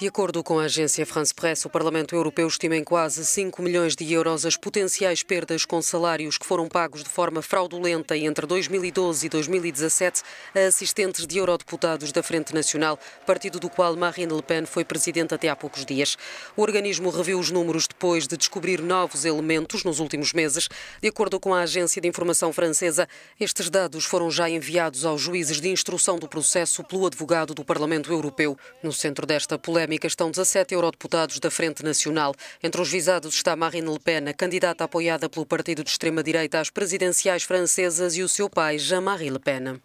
De acordo com a agência France Press, o Parlamento Europeu estima em quase 5 milhões de euros as potenciais perdas com salários que foram pagos de forma fraudulenta entre 2012 e 2017 a assistentes de eurodeputados da Frente Nacional, partido do qual Marine Le Pen foi presidente até há poucos dias. O organismo reviu os números depois de descobrir novos elementos nos últimos meses. De acordo com a agência de informação francesa, estes dados foram já enviados aos juízes de instrução do processo pelo advogado do Parlamento Europeu. No centro desta polémica, polémica estão 17 eurodeputados da Frente Nacional. Entre os visados está Marine Le Pen, a candidata apoiada pelo partido de extrema-direita às presidenciais francesas, e o seu pai, Jean-Marie Le Pen.